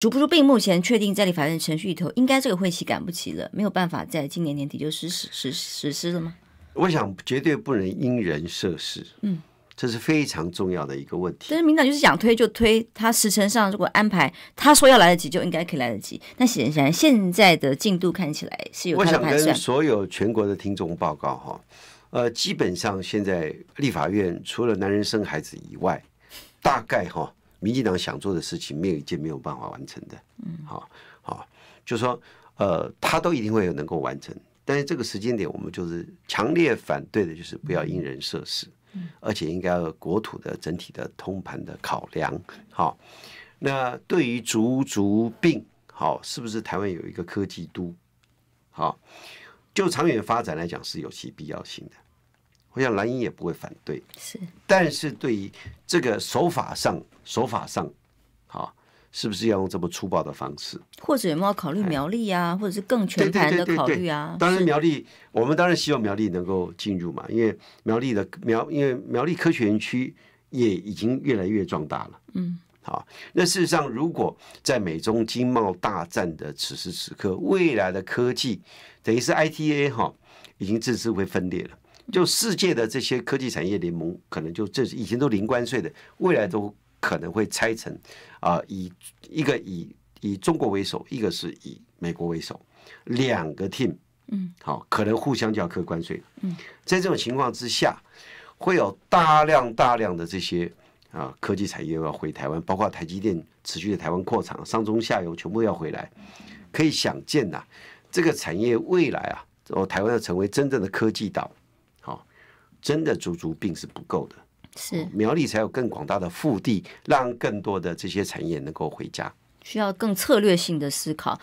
逐步入并目前确定在立法院程序里头，应该这个会期赶不起了，没有办法在今年年底就实施实实施了吗？我想绝对不能因人设事，嗯，这是非常重要的一个问题。但是民党就是想推就推，他时程上如果安排，他说要来得及就应该可以来得及。那显然现在的进度看起来是有。我想跟所有全国的听众报告哈，呃，基本上现在立法院除了男人生孩子以外，大概哈。民进党想做的事情，没有一件没有办法完成的。嗯，好，好，就是说，呃，他都一定会有能够完成。但是这个时间点，我们就是强烈反对的，就是不要因人设事，而且应该有国土的整体的通盘的考量。好，那对于足足病，好，是不是台湾有一个科技都？好，就长远发展来讲是有其必要性的。我想蓝营也不会反对。是，但是对于这个手法上。手法上，好，是不是要用这么粗暴的方式？或者有没有考虑苗栗呀？或者是更全盘的考虑啊？当然，苗栗，我们当然希望苗栗能够进入嘛，因为苗栗的苗，因为苗栗科学园区也已经越来越壮大了。嗯，好，那事实上，如果在美中经贸大战的此时此刻，未来的科技等于是 I T A 哈，已经正式会分裂了。就世界的这些科技产业联盟，可能就这以前都零关税的，未来都。可能会拆成，啊，以一个以以中国为首，一个是以美国为首，两个 team，嗯，好，可能互相就要开关税嗯，在这种情况之下，会有大量大量的这些啊科技产业要回台湾，包括台积电持续的台湾扩厂，上中下游全部要回来。可以想见呐，这个产业未来啊，台湾要成为真正的科技岛，好，真的足足病是不够的。是苗栗才有更广大的腹地，让更多的这些产业能够回家，需要更策略性的思考。